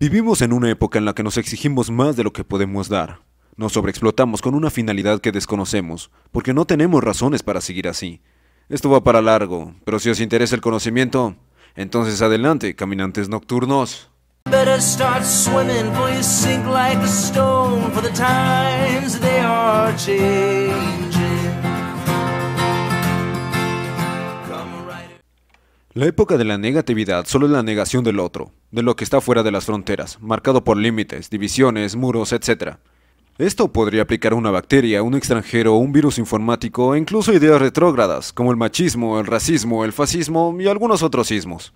Vivimos en una época en la que nos exigimos más de lo que podemos dar. Nos sobreexplotamos con una finalidad que desconocemos, porque no tenemos razones para seguir así. Esto va para largo, pero si os interesa el conocimiento, entonces adelante, caminantes nocturnos. La época de la negatividad solo es la negación del otro, de lo que está fuera de las fronteras, marcado por límites, divisiones, muros, etc. Esto podría aplicar a una bacteria, un extranjero, un virus informático e incluso ideas retrógradas, como el machismo, el racismo, el fascismo y algunos otros sismos.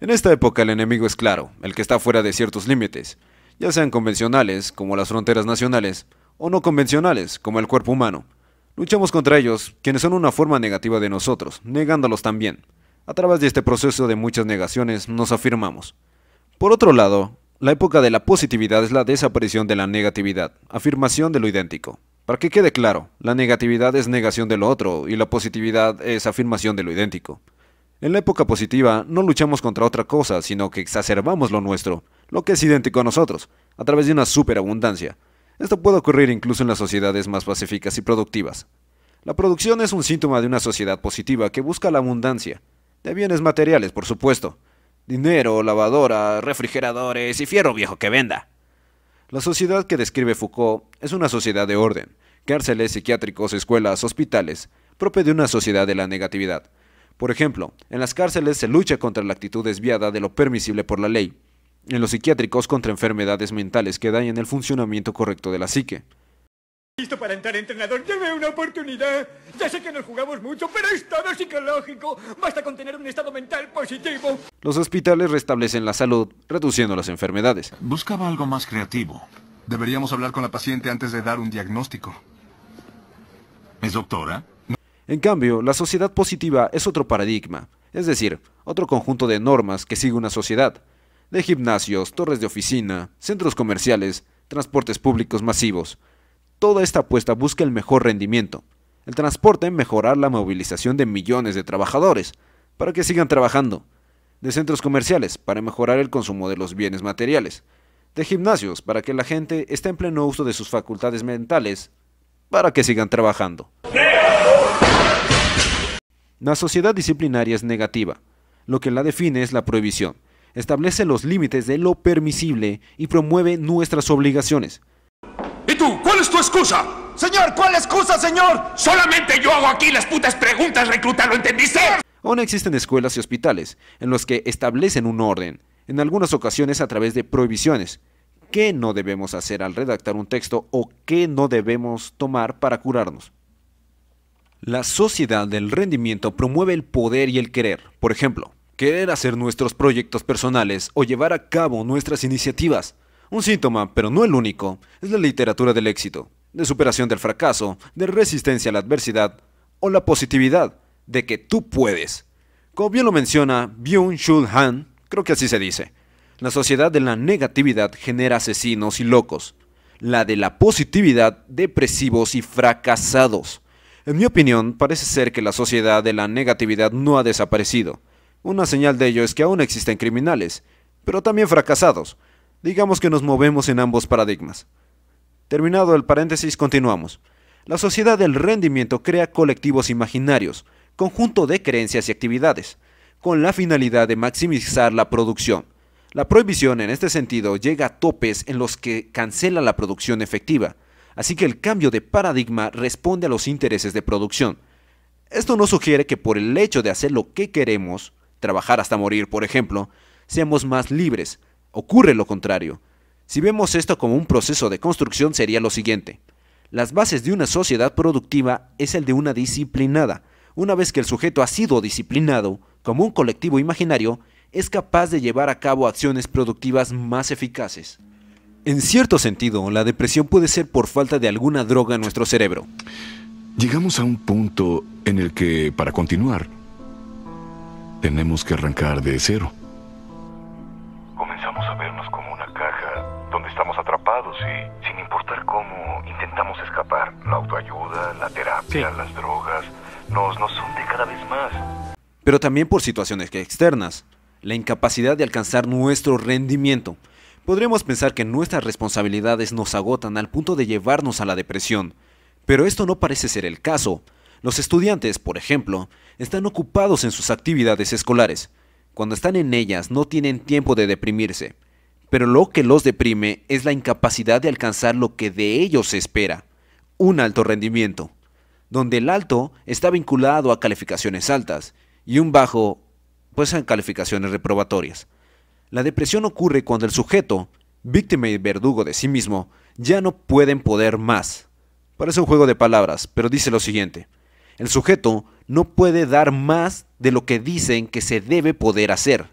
En esta época el enemigo es claro, el que está fuera de ciertos límites, ya sean convencionales, como las fronteras nacionales, o no convencionales, como el cuerpo humano. Luchamos contra ellos, quienes son una forma negativa de nosotros, negándolos también. A través de este proceso de muchas negaciones nos afirmamos. Por otro lado, la época de la positividad es la desaparición de la negatividad, afirmación de lo idéntico. Para que quede claro, la negatividad es negación de lo otro y la positividad es afirmación de lo idéntico. En la época positiva no luchamos contra otra cosa, sino que exacerbamos lo nuestro, lo que es idéntico a nosotros, a través de una superabundancia. Esto puede ocurrir incluso en las sociedades más pacíficas y productivas. La producción es un síntoma de una sociedad positiva que busca la abundancia, de bienes materiales, por supuesto. Dinero, lavadora, refrigeradores y fierro viejo que venda. La sociedad que describe Foucault es una sociedad de orden, cárceles, psiquiátricos, escuelas, hospitales, propia de una sociedad de la negatividad. Por ejemplo, en las cárceles se lucha contra la actitud desviada de lo permisible por la ley, en los psiquiátricos contra enfermedades mentales que dañan el funcionamiento correcto de la psique, Listo para entrar, entrenador. Deme una oportunidad. Ya sé que nos jugamos mucho, pero es psicológico. Basta con tener un estado mental positivo. Los hospitales restablecen la salud, reduciendo las enfermedades. Buscaba algo más creativo. Deberíamos hablar con la paciente antes de dar un diagnóstico. ¿Es doctora? En cambio, la sociedad positiva es otro paradigma, es decir, otro conjunto de normas que sigue una sociedad, de gimnasios, torres de oficina, centros comerciales, transportes públicos masivos, toda esta apuesta busca el mejor rendimiento. El transporte mejorar la movilización de millones de trabajadores, para que sigan trabajando. De centros comerciales, para mejorar el consumo de los bienes materiales. De gimnasios, para que la gente esté en pleno uso de sus facultades mentales, para que sigan trabajando. La sociedad disciplinaria es negativa. Lo que la define es la prohibición. Establece los límites de lo permisible y promueve nuestras obligaciones. ¿Cuál es tu excusa? Señor, ¿cuál excusa, señor? Solamente yo hago aquí las putas preguntas, recluta, ¿lo entendiste? Aún existen escuelas y hospitales en los que establecen un orden, en algunas ocasiones a través de prohibiciones. ¿Qué no debemos hacer al redactar un texto o qué no debemos tomar para curarnos? La sociedad del rendimiento promueve el poder y el querer. Por ejemplo, querer hacer nuestros proyectos personales o llevar a cabo nuestras iniciativas. Un síntoma, pero no el único, es la literatura del éxito, de superación del fracaso, de resistencia a la adversidad o la positividad de que tú puedes. Como bien lo menciona Byung-Chul Han, creo que así se dice, la sociedad de la negatividad genera asesinos y locos, la de la positividad depresivos y fracasados. En mi opinión, parece ser que la sociedad de la negatividad no ha desaparecido. Una señal de ello es que aún existen criminales, pero también fracasados, Digamos que nos movemos en ambos paradigmas. Terminado el paréntesis, continuamos. La sociedad del rendimiento crea colectivos imaginarios, conjunto de creencias y actividades, con la finalidad de maximizar la producción. La prohibición en este sentido llega a topes en los que cancela la producción efectiva, así que el cambio de paradigma responde a los intereses de producción. Esto no sugiere que por el hecho de hacer lo que queremos, trabajar hasta morir por ejemplo, seamos más libres, ocurre lo contrario. Si vemos esto como un proceso de construcción sería lo siguiente. Las bases de una sociedad productiva es el de una disciplinada. Una vez que el sujeto ha sido disciplinado, como un colectivo imaginario, es capaz de llevar a cabo acciones productivas más eficaces. En cierto sentido, la depresión puede ser por falta de alguna droga en nuestro cerebro. Llegamos a un punto en el que, para continuar, tenemos que arrancar de cero a vernos como una caja donde estamos atrapados y sin importar cómo intentamos escapar. La autoayuda, la terapia, las drogas nos, nos hunde cada vez más. Pero también por situaciones externas, la incapacidad de alcanzar nuestro rendimiento. Podremos pensar que nuestras responsabilidades nos agotan al punto de llevarnos a la depresión, pero esto no parece ser el caso. Los estudiantes, por ejemplo, están ocupados en sus actividades escolares, cuando están en ellas no tienen tiempo de deprimirse, pero lo que los deprime es la incapacidad de alcanzar lo que de ellos se espera, un alto rendimiento, donde el alto está vinculado a calificaciones altas y un bajo pues a calificaciones reprobatorias. La depresión ocurre cuando el sujeto, víctima y verdugo de sí mismo, ya no pueden poder más. Parece un juego de palabras, pero dice lo siguiente. El sujeto no puede dar más de lo que dicen que se debe poder hacer.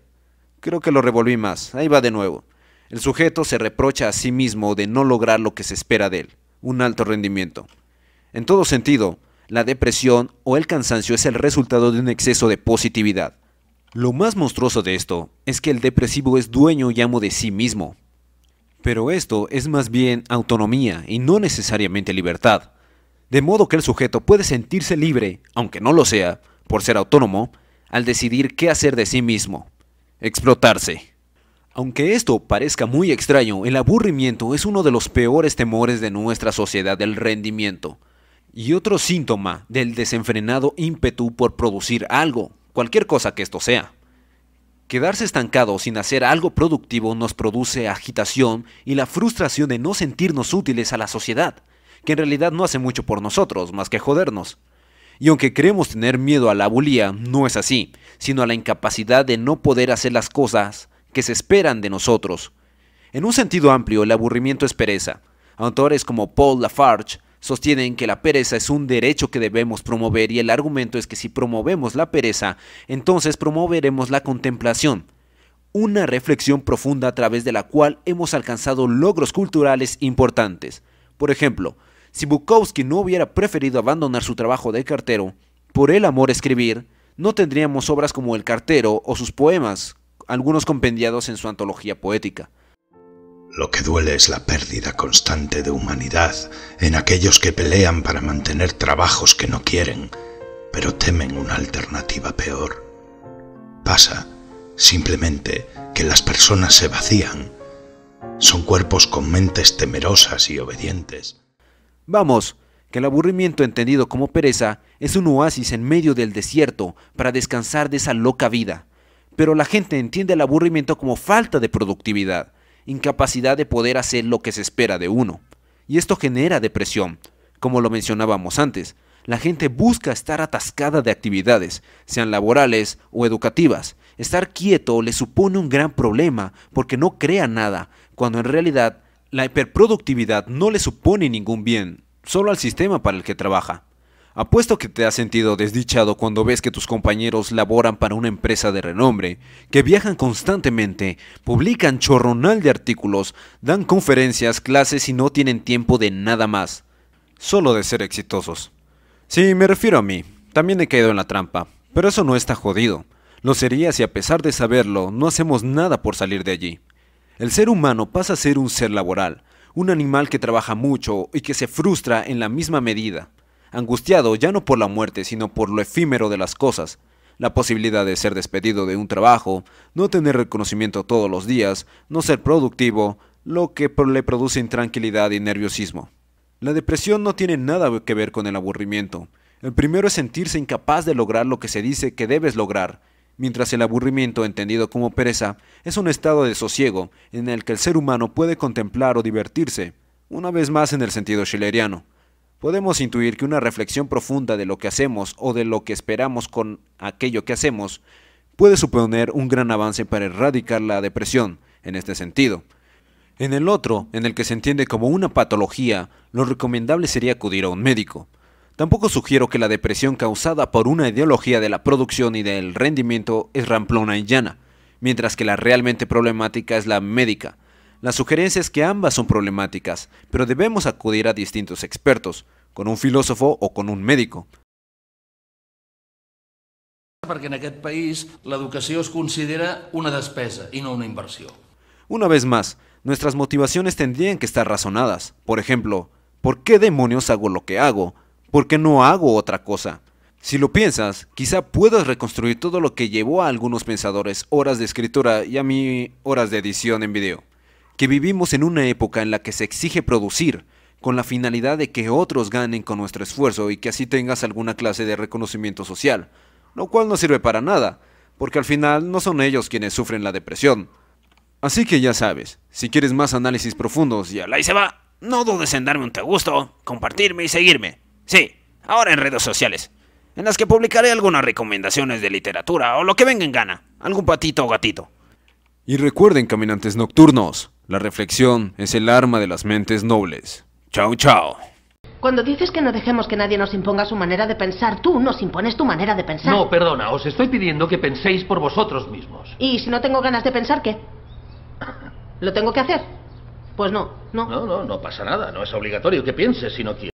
Creo que lo revolví más, ahí va de nuevo. El sujeto se reprocha a sí mismo de no lograr lo que se espera de él, un alto rendimiento. En todo sentido, la depresión o el cansancio es el resultado de un exceso de positividad. Lo más monstruoso de esto es que el depresivo es dueño y amo de sí mismo. Pero esto es más bien autonomía y no necesariamente libertad de modo que el sujeto puede sentirse libre, aunque no lo sea, por ser autónomo, al decidir qué hacer de sí mismo. Explotarse. Aunque esto parezca muy extraño, el aburrimiento es uno de los peores temores de nuestra sociedad del rendimiento y otro síntoma del desenfrenado ímpetu por producir algo, cualquier cosa que esto sea. Quedarse estancado sin hacer algo productivo nos produce agitación y la frustración de no sentirnos útiles a la sociedad que en realidad no hace mucho por nosotros más que jodernos. Y aunque creemos tener miedo a la bulía, no es así, sino a la incapacidad de no poder hacer las cosas que se esperan de nosotros. En un sentido amplio, el aburrimiento es pereza. Autores como Paul Lafarge sostienen que la pereza es un derecho que debemos promover y el argumento es que si promovemos la pereza, entonces promoveremos la contemplación, una reflexión profunda a través de la cual hemos alcanzado logros culturales importantes. Por ejemplo, si Bukowski no hubiera preferido abandonar su trabajo de cartero por el amor a escribir, no tendríamos obras como El cartero o sus poemas, algunos compendiados en su antología poética. Lo que duele es la pérdida constante de humanidad en aquellos que pelean para mantener trabajos que no quieren, pero temen una alternativa peor. Pasa, simplemente, que las personas se vacían. Son cuerpos con mentes temerosas y obedientes. Vamos, que el aburrimiento entendido como pereza es un oasis en medio del desierto para descansar de esa loca vida. Pero la gente entiende el aburrimiento como falta de productividad, incapacidad de poder hacer lo que se espera de uno. Y esto genera depresión. Como lo mencionábamos antes, la gente busca estar atascada de actividades, sean laborales o educativas. Estar quieto le supone un gran problema porque no crea nada, cuando en realidad la hiperproductividad no le supone ningún bien, solo al sistema para el que trabaja. Apuesto que te has sentido desdichado cuando ves que tus compañeros laboran para una empresa de renombre, que viajan constantemente, publican chorronal de artículos, dan conferencias, clases y no tienen tiempo de nada más, solo de ser exitosos. Sí, me refiero a mí, también he caído en la trampa, pero eso no está jodido. Lo sería si a pesar de saberlo no hacemos nada por salir de allí. El ser humano pasa a ser un ser laboral, un animal que trabaja mucho y que se frustra en la misma medida, angustiado ya no por la muerte, sino por lo efímero de las cosas, la posibilidad de ser despedido de un trabajo, no tener reconocimiento todos los días, no ser productivo, lo que le produce intranquilidad y nerviosismo. La depresión no tiene nada que ver con el aburrimiento. El primero es sentirse incapaz de lograr lo que se dice que debes lograr, mientras el aburrimiento, entendido como pereza, es un estado de sosiego en el que el ser humano puede contemplar o divertirse, una vez más en el sentido schilleriano. Podemos intuir que una reflexión profunda de lo que hacemos o de lo que esperamos con aquello que hacemos puede suponer un gran avance para erradicar la depresión, en este sentido. En el otro, en el que se entiende como una patología, lo recomendable sería acudir a un médico. Tampoco sugiero que la depresión causada por una ideología de la producción y del rendimiento es ramplona y llana, mientras que la realmente problemática es la médica. La sugerencia es que ambas son problemáticas, pero debemos acudir a distintos expertos, con un filósofo o con un médico. Porque en aquel país la educación es considera una despesa y no una inversión. Una vez más, nuestras motivaciones tendrían que estar razonadas. Por ejemplo, ¿por qué demonios hago lo que hago? Porque no hago otra cosa? Si lo piensas, quizá puedas reconstruir todo lo que llevó a algunos pensadores horas de escritura y a mí horas de edición en video. Que vivimos en una época en la que se exige producir, con la finalidad de que otros ganen con nuestro esfuerzo y que así tengas alguna clase de reconocimiento social, lo cual no sirve para nada, porque al final no son ellos quienes sufren la depresión. Así que ya sabes, si quieres más análisis profundos y al ahí se va, no dudes en darme un te gusto, compartirme y seguirme. Sí, ahora en redes sociales, en las que publicaré algunas recomendaciones de literatura o lo que venga en gana, algún patito o gatito. Y recuerden, caminantes nocturnos, la reflexión es el arma de las mentes nobles. Chao, chao. Cuando dices que no dejemos que nadie nos imponga su manera de pensar, tú nos impones tu manera de pensar. No, perdona, os estoy pidiendo que penséis por vosotros mismos. ¿Y si no tengo ganas de pensar qué? ¿Lo tengo que hacer? Pues no, no. No, no, no pasa nada, no es obligatorio que pienses si no quieres.